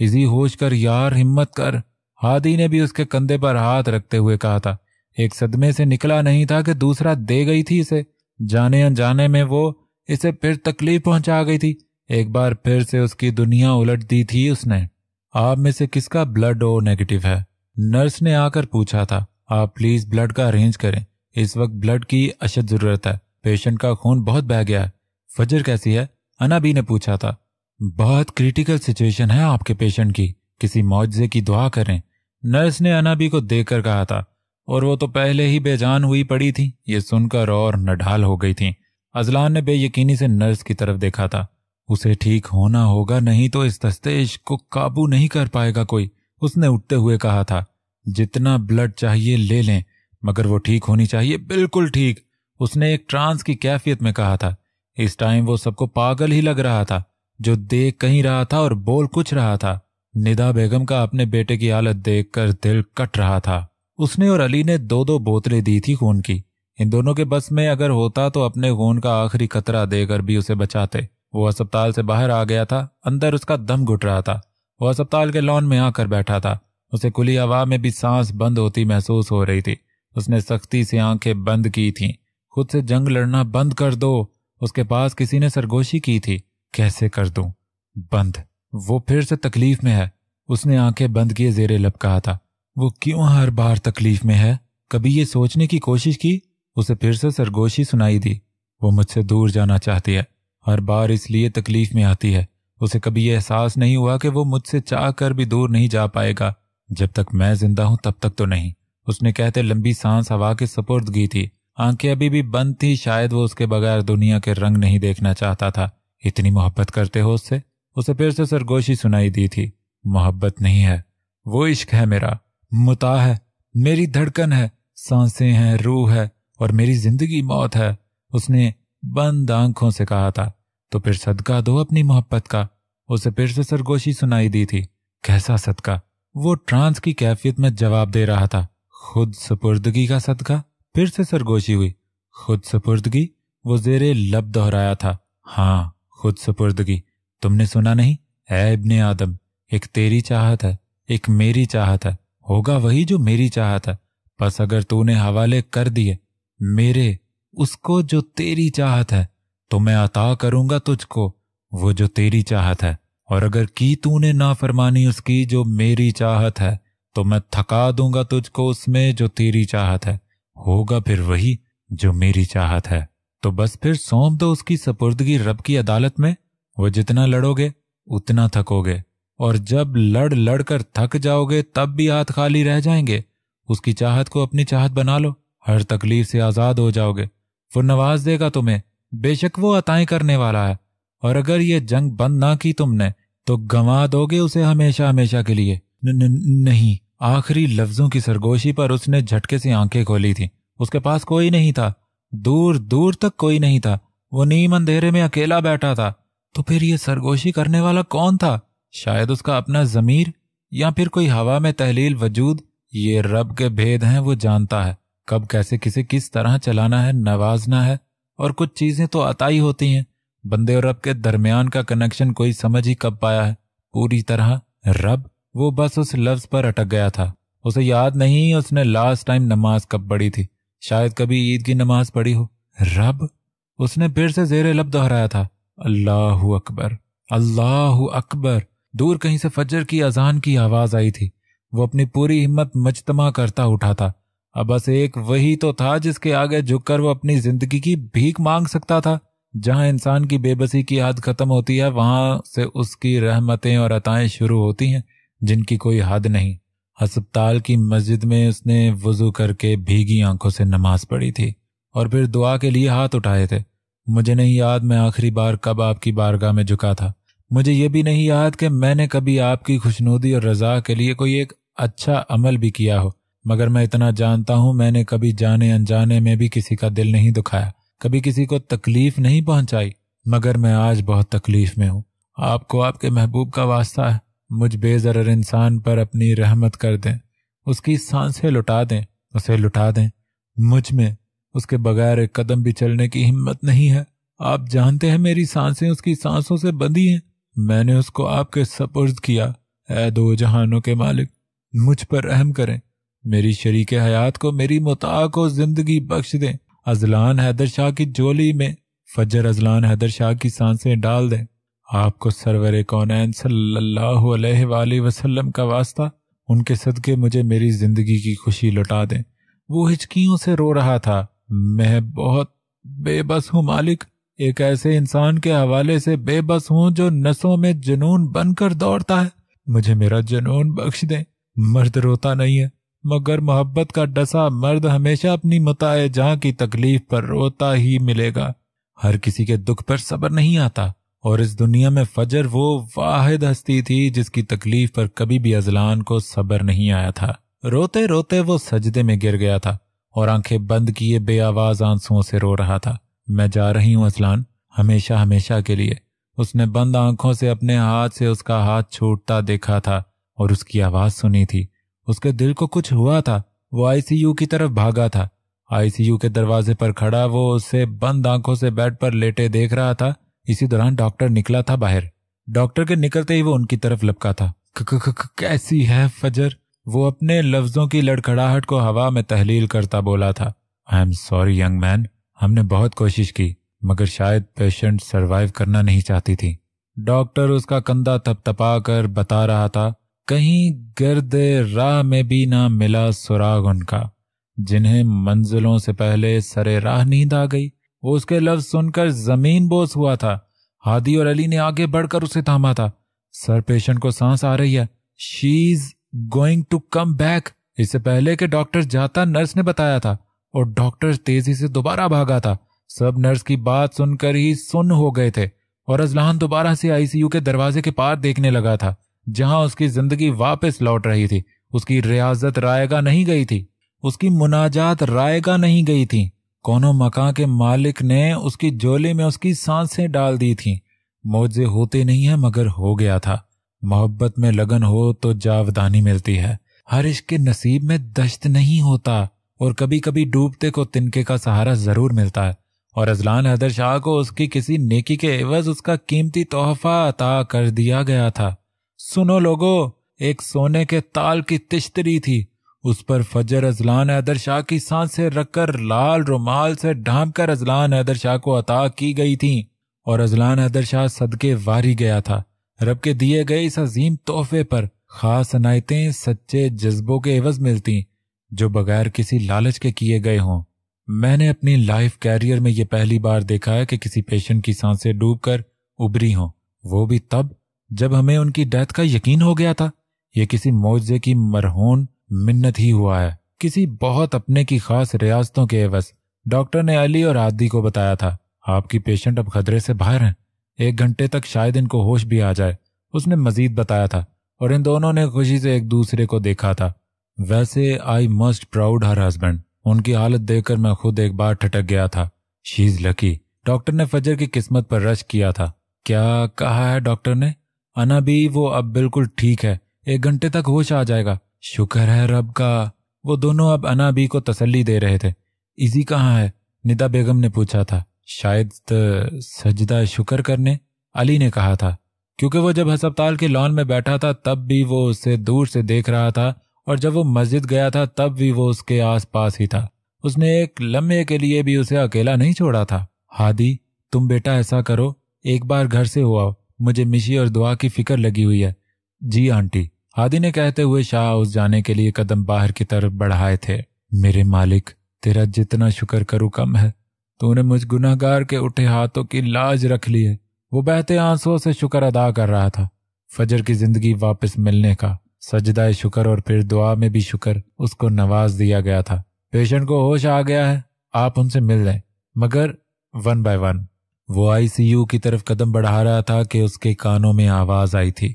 इसी होश कर यार हिम्मत कर हादी ने भी उसके कंधे पर हाथ रखते हुए कहा था एक सदमे से निकला नहीं था कि दूसरा दे गई थी इसे जाने अनजाने में वो इसे फिर तकलीफ पहुंचा गई थी एक बार फिर से उसकी दुनिया उलट दी थी उसने आप में से किसका ब्लड ओ नेगेटिव है नर्स ने आकर पूछा था आप प्लीज ब्लड का अरेंज करें इस वक्त ब्लड की अशद जरूरत है पेशेंट का खून बहुत बह गया है फजर कैसी है अनाबी ने पूछा था बहुत क्रिटिकल सिचुएशन है आपके पेशेंट की किसी मुआवजे की दुआ करें नर्स ने अनाबी को देखकर कहा था और वो तो पहले ही बेजान हुई पड़ी थी ये सुनकर और नढाल हो गई थी अजलान ने बेयकीनी से नर्स की तरफ देखा था उसे ठीक होना होगा नहीं तो इस दस्तेज को काबू नहीं कर पाएगा कोई उसने उठते हुए कहा था जितना ब्लड चाहिए ले लें मगर वो ठीक होनी चाहिए बिल्कुल ठीक उसने एक ट्रांस की कैफियत में कहा था इस टाइम वो सबको पागल ही लग रहा था जो देख कहीं रहा था और बोल कुछ रहा था निदा बेगम का अपने बेटे की हालत देखकर दिल कट रहा था उसने और अली ने दो दो बोतलें दी थी खून की इन दोनों के बस में अगर होता तो अपने खून का आखिरी खतरा देकर भी उसे बचाते वो अस्पताल से बाहर आ गया था अंदर उसका दम घुट रहा था वो अस्पताल के लॉन में आकर बैठा था उसे खुली हवा में भी सांस बंद होती महसूस हो रही थी उसने सख्ती से आंखें बंद की थीं खुद से जंग लड़ना बंद कर दो उसके पास किसी ने सरगोशी की थी कैसे कर दूं बंद वो फिर से तकलीफ में है उसने आंखें बंद किए जेरे लप कहा था वो क्यों हर बार तकलीफ में है कभी ये सोचने की कोशिश की उसे फिर से सरगोशी सुनाई दी वो मुझसे दूर जाना चाहती है हर बार इसलिए तकलीफ में आती है उसे कभी यह एहसास नहीं हुआ कि वो मुझसे चाह कर भी दूर नहीं जा पाएगा जब तक मैं जिंदा हूं तब तक तो नहीं उसने कहते लंबी सांस हवा के सपुर्द की थी आंखें अभी भी बंद थी शायद वो उसके बगैर दुनिया के रंग नहीं देखना चाहता था इतनी मोहब्बत करते हो उससे उसे फिर से सरगोशी सुनाई दी थी मोहब्बत नहीं है वो इश्क है मेरा मुता है मेरी धड़कन है सांसें हैं रूह है और मेरी जिंदगी मौत है उसने बंद आंखों से कहा था तो फिर सदका दो अपनी मोहब्बत का उसे फिर से सरगोशी सुनाई दी थी कैसा सदका वो ट्रांस की कैफियत में जवाब दे रहा था खुद सुपुर्दगी का सदका फिर से सरगोशी हुई खुद सुपुर्दगी वो जेरे लब दोहराया था हाँ खुद सुपुर्दगी तुमने सुना नहीं है इब्ने आदम एक तेरी चाहत है एक मेरी चाहत है होगा वही जो मेरी चाहत है बस अगर तूने हवाले कर दिए मेरे उसको जो तेरी चाहत है तो मैं अता करूंगा तुझको वो जो तेरी चाहत है और अगर की तूने नाफरमानी उसकी जो मेरी चाहत है तो मैं थका दूंगा तुझको उसमें जो तेरी चाहत है होगा फिर वही जो मेरी चाहत है तो बस फिर सौंप दो उसकी सपुर्दगी रब की अदालत में वो जितना लड़ोगे उतना थकोगे और जब लड़ लड़ कर थक जाओगे तब भी हाथ खाली रह जाएंगे उसकी चाहत को अपनी चाहत बना लो हर तकलीफ से आज़ाद हो जाओगे वो नवाज देगा तुम्हें बेशक वो अताएं करने वाला है और अगर ये जंग बंद ना की तुमने तो गंवा दोगे उसे हमेशा हमेशा के लिए न, न, नहीं आखिरी लफ्जों की सरगोशी पर उसने झटके से आंखें खोली थी उसके पास कोई नहीं था दूर दूर तक कोई नहीं था वो नीम अंधेरे में अकेला बैठा था तो फिर ये सरगोशी करने वाला कौन था शायद उसका अपना जमीर या फिर कोई हवा में तहलील वजूद ये रब के भेद हैं वो जानता है कब कैसे किसे किस तरह चलाना है नवाजना है और कुछ चीजें तो ही होती हैं बंदे और रब के दरमियान का कनेक्शन कोई समझ ही कब पाया है पूरी तरह रब वो बस उस लफ्ज पर अटक गया था उसे याद नहीं उसने लास्ट टाइम नमाज कब पढ़ी थी शायद कभी ईद की नमाज पढ़ी हो रब उसने फिर से जेर लब दोहराया था अल्लाह अकबर अल्लाह अकबर दूर कहीं से फजर की अजान की आवाज आई थी वो अपनी पूरी हिम्मत मजतमा करता उठा था अब बस एक वही तो था जिसके आगे झुककर वो अपनी जिंदगी की भीख मांग सकता था जहां इंसान की बेबसी की हद खत्म होती है वहां से उसकी रहमतें और अताएं शुरू होती हैं जिनकी कोई हद नहीं अस्पताल की मस्जिद में उसने वजू करके भीगी आंखों से नमाज पढ़ी थी और फिर दुआ के लिए हाथ उठाए थे मुझे नहीं याद मैं आखिरी बार कब आपकी बारगाह में झुका था मुझे ये भी नहीं याद कि मैंने कभी आपकी खुशनुदी और रजा के लिए कोई एक अच्छा अमल भी किया हो मगर मैं इतना जानता हूं मैंने कभी जाने अनजाने में भी किसी का दिल नहीं दुखाया कभी किसी को तकलीफ नहीं पहुंचाई मगर मैं आज बहुत तकलीफ में हूं आपको आपके महबूब का वास्ता है मुझ बेजर इंसान पर अपनी रहमत कर दें उसकी सांसें लुटा दें उसे लुटा दें मुझ में उसके बगैर एक कदम भी चलने की हिम्मत नहीं है आप जानते हैं मेरी सांसें उसकी सांसों से बंधी हैं मैंने उसको आपके सपुर्द किया ए दो जहानों के मालिक मुझ पर रहम करें मेरी शरीक हयात को मेरी मुता को जिंदगी बख्श दें अजलान हैदर शाह की जोली में फजर अजलान हैदर शाह की सांसें डाल दें आपको सरवर कौनैन सल्लाम का वास्ता उनके सदके मुझे मेरी जिंदगी की खुशी लुटा दें वो हिचकियों से रो रहा था मैं बहुत बेबस हूँ मालिक एक ऐसे इंसान के हवाले से बेबस हूँ जो नसों में जुनून बनकर दौड़ता है मुझे मेरा जुनून बख्श दें मर्द रोता नहीं है मगर मोहब्बत का डसा मर्द हमेशा अपनी मताए जहाँ की तकलीफ पर रोता ही मिलेगा हर किसी के दुख पर सबर नहीं आता और इस दुनिया में फजर वो वाहिद हस्ती थी जिसकी तकलीफ पर कभी भी अजलान को सबर नहीं आया था रोते रोते वो सजदे में गिर गया था और आंखें बंद किए आवाज आंसुओं से रो रहा था मैं जा रही हूं असलान हमेशा हमेशा के लिए उसने बंद आंखों से अपने हाथ से उसका हाथ छूटता देखा था और उसकी आवाज सुनी थी उसके दिल को कुछ हुआ था वो आईसीयू की तरफ भागा था आईसीयू के दरवाजे पर खड़ा वो उसे बंद आंखों से बेड पर लेटे देख रहा था इसी दौरान डॉक्टर निकला था बाहर डॉक्टर के निकलते ही वो उनकी तरफ लपका था कैसी है फजर वो अपने लफ्जों की लड़खड़ाहट को हवा में तहलील करता बोला था I am sorry young man हमने बहुत कोशिश की मगर शायद पेशेंट सरवाइव करना नहीं चाहती थी डॉक्टर उसका कंधा थपथपा कर बता रहा था कहीं गर्द राह में भी ना मिला सुराग उनका जिन्हें मंजिलों से पहले सरे राह नींद आ गई वो उसके लफ्ज सुनकर जमीन बोस हुआ था हादी और अली ने आगे बढ़कर उसे थामा था सर पेशेंट को सांस आ रही है she is going to come back इससे पहले के डॉक्टर जाता नर्स ने बताया था और डॉक्टर तेजी से दोबारा भागा था सब नर्स की बात सुनकर ही सुन हो गए थे और अजलान दोबारा से आईसीयू के दरवाजे के पार देखने लगा था जहां उसकी जिंदगी वापस लौट रही थी उसकी रियाजत रायगा नहीं गई थी उसकी मुनाजात रायगा नहीं गई थी कोनो मकान के मालिक ने उसकी जोले में उसकी सांसें डाल दी थीं मोजे होते नहीं है मगर हो गया था मोहब्बत में लगन हो तो जावदानी मिलती है हर इश्क के नसीब में दश्त नहीं होता और कभी कभी डूबते को तिनके का सहारा जरूर मिलता है और अजलान हैदर शाह को उसकी किसी नेकी के एवज उसका कीमती तोहफा अता कर दिया गया था सुनो लोगो एक सोने के ताल की तिश्तरी थी उस पर फजर अजलान हैदर शाह की सांसें रखकर लाल रुमाल से कर अजलान हैदर शाह को अता की गई थी और अजलान हैदर शाह सदके वारी गया था रब के दिए गए इस अजीम तोहफे पर खास अनायतें सच्चे जज्बों के एवज मिलती जो बगैर किसी लालच के किए गए हों मैंने अपनी लाइफ कैरियर में यह पहली बार देखा है कि किसी पेशेंट की सांसें डूबकर उभरी हों वो भी तब जब हमें उनकी डेथ का यकीन हो गया था यह किसी मोजे की मरहून मिन्नत ही हुआ है किसी बहुत अपने की खास रियासतों के एवज डॉक्टर ने अली और आदि को बताया था आपकी पेशेंट अब खतरे से बाहर हैं एक घंटे तक शायद इनको होश भी आ जाए उसने मजीद बताया था और इन दोनों ने खुशी से एक दूसरे को देखा था वैसे I must proud her husband उनकी हालत देखकर मैं खुद एक बार ठटक गया था शी इज लकी डॉक्टर ने फजर की किस्मत पर रश किया था क्या कहा है डॉक्टर ने अना भी वो अब बिल्कुल ठीक है एक घंटे तक होश आ जाएगा शुक्र है रब का वो दोनों अब भी को तसल्ली दे रहे थे इजी कहाँ है निदा बेगम ने पूछा था शायद सजदा शुक्र करने अली ने कहा था क्योंकि वो जब हस्पताल के लॉन में बैठा था तब भी वो उसे दूर से देख रहा था और जब वो मस्जिद गया था तब भी वो उसके आसपास ही था उसने एक लम्हे के लिए भी उसे अकेला नहीं छोड़ा था हादी तुम बेटा ऐसा करो एक बार घर से हो आओ मुझे मिशी और दुआ की फिक्र लगी हुई है जी आंटी आदि ने कहते हुए शाह हाउस जाने के लिए कदम बाहर की तरफ बढ़ाए थे मेरे मालिक तेरा जितना शुक्र करूँ कम है तूने मुझ गुनाहगार के उठे हाथों की लाज रख ली है वो बहते आंसुओं से शुक्र अदा कर रहा था फजर की जिंदगी वापस मिलने का सजदाए शुक्र और फिर दुआ में भी शुक्र उसको नवाज दिया गया था पेशेंट को होश आ गया है आप उनसे मिल लें मगर वन बाय वन वो आईसीयू की तरफ कदम बढ़ा रहा था कि उसके कानों में आवाज आई थी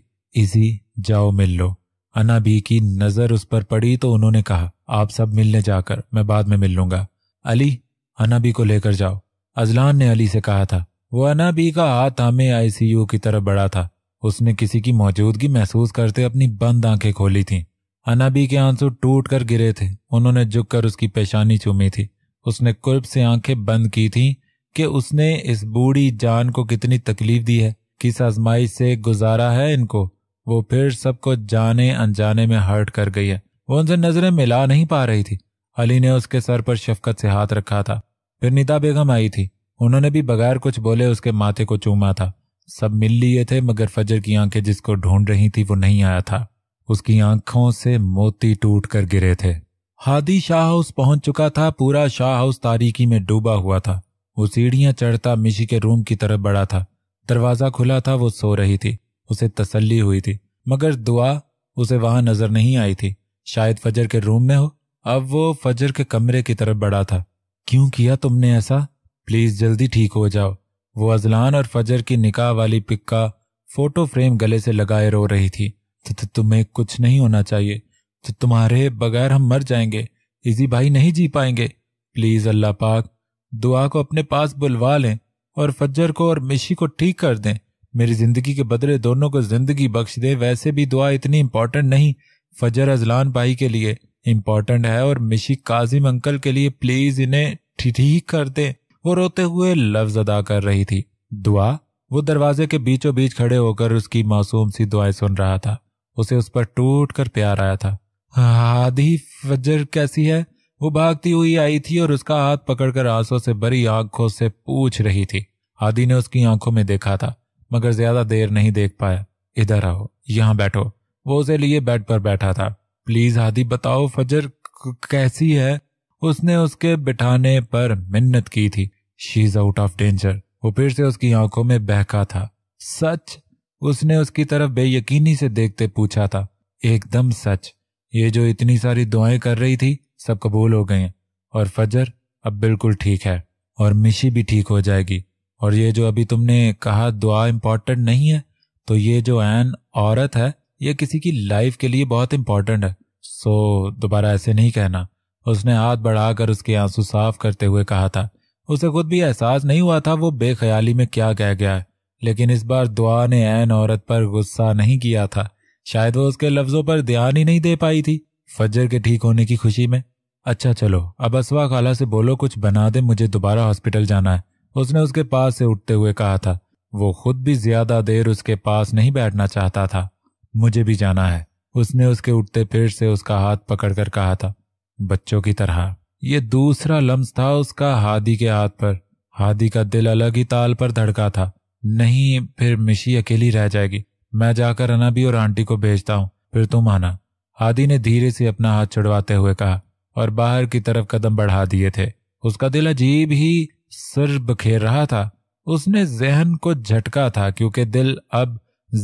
इजी जाओ मिल लो भी की नजर उस पर पड़ी तो उन्होंने कहा आप सब मिलने जाकर मैं बाद में मिल लूंगा अली भी को लेकर जाओ अजलान ने अली से कहा था वो भी का हाथ हमें आईसीयू की तरफ बढ़ा था उसने किसी की मौजूदगी महसूस करते अपनी बंद आंखें खोली थीं अनाबी के आंसू टूट कर गिरे थे उन्होंने झुककर उसकी पेशानी चूमी थी उसने कुर्ब से आंखें बंद की थीं कि उसने इस बूढ़ी जान को कितनी तकलीफ दी है किस आजमाइश से गुजारा है इनको वो फिर सबको जाने अनजाने में हर्ट कर गई है वो उनसे नजरें मिला नहीं पा रही थी अली ने उसके सर पर शफकत से हाथ रखा था फिर निता बेगम आई थी उन्होंने भी बगैर कुछ बोले उसके माथे को चूमा था सब मिल लिए थे मगर फजर की आंखें जिसको ढूंढ रही थी वो नहीं आया था उसकी आंखों से मोती टूट कर गिरे थे हादी शाह हाउस पहुंच चुका था पूरा शाह हाउस तारीकी में डूबा हुआ था वो सीढ़ियां चढ़ता मिशी के रूम की तरफ बढ़ा था दरवाजा खुला था वो सो रही थी उसे तसल्ली हुई थी मगर दुआ उसे वहां नजर नहीं आई थी शायद फजर के रूम में हो अब वो फजर के कमरे की तरफ बढ़ा था क्यों किया तुमने ऐसा प्लीज जल्दी ठीक हो जाओ वो अजलान और फजर की निकाह वाली पिक्का फोटो फ्रेम गले से लगाए रो रही थी तो तुम्हें कुछ नहीं होना चाहिए तो तुम्हारे बगैर हम मर जाएंगे इजी भाई नहीं जी पाएंगे प्लीज अल्लाह पाक दुआ को अपने पास बुलवा लें और फज्जर को और मिशी को ठीक कर दें मेरी जिंदगी के बदले दोनों को जिंदगी बख्श दे वैसे भी दुआ इतनी इंपॉर्टेंट नहीं फजर अजलान भाई के लिए इम्पोर्टेंट है और मिशी काजिम अंकल के लिए प्लीज इन्हें ठीक कर दे वो रोते हुए लफ्ज अदा कर रही थी दुआ वो दरवाजे के बीचों बीच खड़े होकर उसकी मासूम सी दुआएं सुन रहा था उसे उस पर टूट कर प्यार आया था आधी फजर कैसी है वो भागती हुई आई थी और उसका हाथ पकड़कर आंसू से भरी आंखों से पूछ रही थी आदि ने उसकी आंखों में देखा था मगर ज्यादा देर नहीं देख पाया इधर आओ यहाँ बैठो वो उसे लिए बेड पर बैठा था प्लीज आदि बताओ फजर कैसी है उसने उसके बिठाने पर मिन्नत की थी she is out of danger वो फिर से उसकी आंखों में बहका था सच उसने उसकी तरफ बेयकीनी से देखते पूछा था एकदम सच ये जो इतनी सारी दुआएं कर रही थी सब कबूल हो गए और फजर अब बिल्कुल ठीक है और मिशी भी ठीक हो जाएगी और ये जो अभी तुमने कहा दुआ इम्पॉर्टेंट नहीं है तो ये जो एन औरत है ये किसी की लाइफ के लिए बहुत इम्पॉर्टेंट है सो दोबारा ऐसे नहीं कहना उसने हाथ बढ़ाकर उसके आंसू साफ करते हुए कहा था उसे खुद भी एहसास नहीं हुआ था वो बेख्याली में क्या कह गया है लेकिन इस बार दुआ ने ऐन औरत पर गुस्सा नहीं किया था शायद वो उसके लफ्जों पर ध्यान ही नहीं दे पाई थी फजर के ठीक होने की खुशी में अच्छा चलो अब असवा खाला से बोलो कुछ बना दे मुझे दोबारा हॉस्पिटल जाना है उसने उसके पास से उठते हुए कहा था वो खुद भी ज्यादा देर उसके पास नहीं बैठना चाहता था मुझे भी जाना है उसने उसके उठते फिर से उसका हाथ पकड़कर कहा था बच्चों की तरह ये दूसरा लम्स था उसका हादी के हाथ पर हादी का दिल अलग ही ताल पर धड़का था नहीं फिर मिशी अकेली रह जाएगी मैं जाकर अनाबी और आंटी को भेजता हूँ फिर तुम आना हादी ने धीरे से अपना हाथ छुड़वाते हुए कहा और बाहर की तरफ कदम बढ़ा दिए थे उसका दिल अजीब ही सर बखेर रहा था उसने जहन को झटका था क्योंकि दिल अब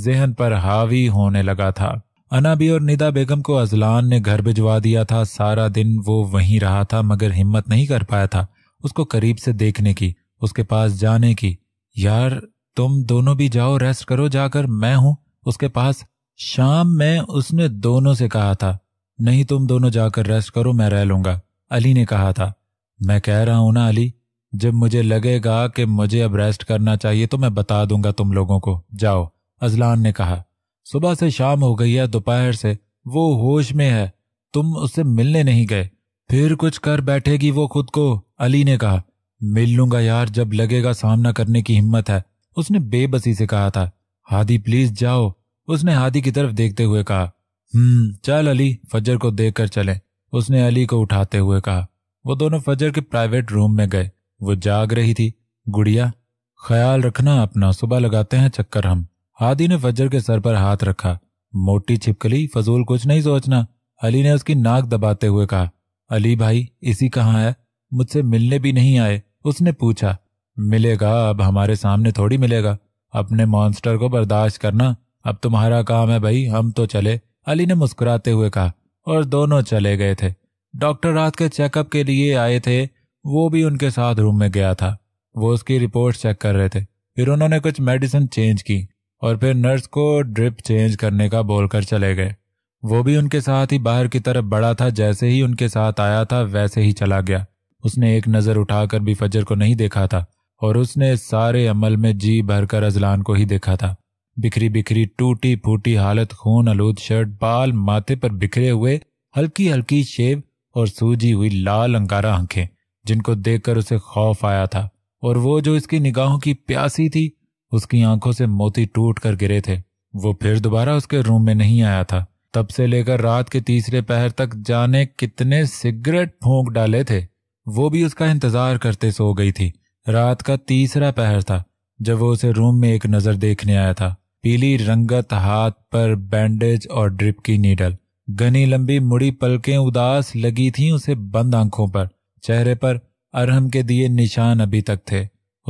जहन पर हावी होने लगा था अनाबी और निदा बेगम को अजलान ने घर भिजवा दिया था सारा दिन वो वहीं रहा था मगर हिम्मत नहीं कर पाया था उसको करीब से देखने की उसके पास जाने की यार तुम दोनों भी जाओ रेस्ट करो जाकर मैं हूं उसके पास शाम में उसने दोनों से कहा था नहीं तुम दोनों जाकर रेस्ट करो मैं रह लूंगा अली ने कहा था मैं कह रहा हूं ना अली जब मुझे लगेगा कि मुझे अब रेस्ट करना चाहिए तो मैं बता दूंगा तुम लोगों को जाओ अजलान ने कहा सुबह से शाम हो गई है दोपहर से वो होश में है तुम उससे मिलने नहीं गए फिर कुछ कर बैठेगी वो खुद को अली ने कहा मिल लूंगा यार जब लगेगा सामना करने की हिम्मत है उसने बेबसी से कहा था हादी प्लीज जाओ उसने हादी की तरफ देखते हुए कहा हम्म चल अली फजर को देख कर चले उसने अली को उठाते हुए कहा वो दोनों फजर के प्राइवेट रूम में गए वो जाग रही थी गुड़िया ख्याल रखना अपना सुबह लगाते हैं चक्कर हम हादी ने फजर के सर पर हाथ रखा मोटी छिपकली फजूल कुछ नहीं सोचना अली ने उसकी नाक दबाते हुए कहा अली भाई इसी कहाँ है मुझसे मिलने भी नहीं आए उसने पूछा मिलेगा अब हमारे सामने थोड़ी मिलेगा अपने मॉन्स्टर को बर्दाश्त करना अब तुम्हारा काम है भाई हम तो चले अली ने मुस्कुराते हुए कहा और दोनों चले गए थे डॉक्टर रात के चेकअप के लिए आए थे वो भी उनके साथ रूम में गया था वो उसकी रिपोर्ट चेक कर रहे थे फिर उन्होंने कुछ मेडिसिन चेंज की और फिर नर्स को ड्रिप चेंज करने का बोलकर चले गए वो भी उनके साथ ही बाहर की तरफ बड़ा था जैसे ही उनके साथ आया था वैसे ही चला गया उसने एक नज़र उठाकर भी फजर को नहीं देखा था और उसने सारे अमल में जी भरकर अजलान को ही देखा था बिखरी बिखरी टूटी फूटी हालत खून आलूद शर्ट बाल माथे पर बिखरे हुए हल्की हल्की शेव और सूजी हुई लाल अंगारा आंखें जिनको देखकर उसे खौफ आया था और वो जो इसकी निगाहों की प्यासी थी उसकी आंखों से मोती टूट कर गिरे थे वो फिर दोबारा उसके रूम में नहीं आया था तब से लेकर रात के तीसरे पहर तक जाने कितने सिगरेट फूंक डाले थे वो भी उसका इंतजार करते सो गई थी रात का तीसरा पहर था जब वो उसे रूम में एक नजर देखने आया था पीली रंगत हाथ पर बैंडेज और ड्रिप की नीडल घनी लंबी मुड़ी पलकें उदास लगी थी उसे बंद आंखों पर चेहरे पर अरहम के दिए निशान अभी तक थे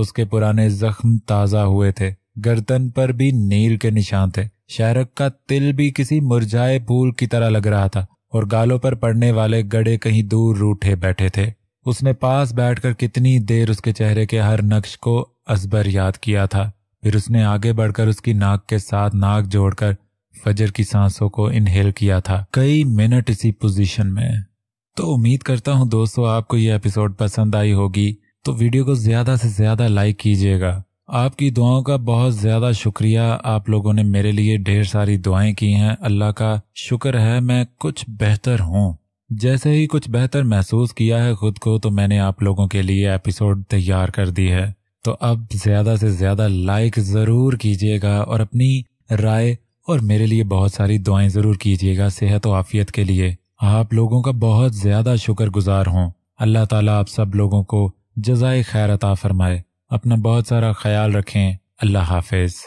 उसके पुराने जख्म ताजा हुए थे गर्दन पर भी नील के निशान थे शहरक का तिल भी किसी मुरझाए फूल की तरह लग रहा था और गालों पर पड़ने वाले गड़े कहीं दूर रूठे बैठे थे उसने पास बैठकर कितनी देर उसके चेहरे के हर नक्श को असबर याद किया था फिर उसने आगे बढ़कर उसकी नाक के साथ नाक जोड़कर फजर की सांसों को इनहेल किया था कई मिनट इसी पोजीशन में तो उम्मीद करता हूं दोस्तों आपको यह एपिसोड पसंद आई होगी तो वीडियो को ज्यादा से ज्यादा लाइक कीजिएगा आपकी दुआओं का बहुत ज्यादा शुक्रिया आप लोगों ने मेरे लिए ढेर सारी दुआएं की हैं अल्लाह का शुक्र है मैं कुछ बेहतर हूँ जैसे ही कुछ बेहतर महसूस किया है खुद को तो मैंने आप लोगों के लिए एपिसोड तैयार कर दी है तो अब ज्यादा से ज्यादा लाइक जरूर कीजिएगा और अपनी राय और मेरे लिए बहुत सारी दुआएं जरूर कीजिएगा सेहत और आफियत के लिए आप लोगों का बहुत ज्यादा शुक्र गुजार हूँ अल्लाह ताला आप सब लोगों को जजाय खैर अता फरमाए अपना बहुत सारा ख्याल रखें अल्लाह हाफिज़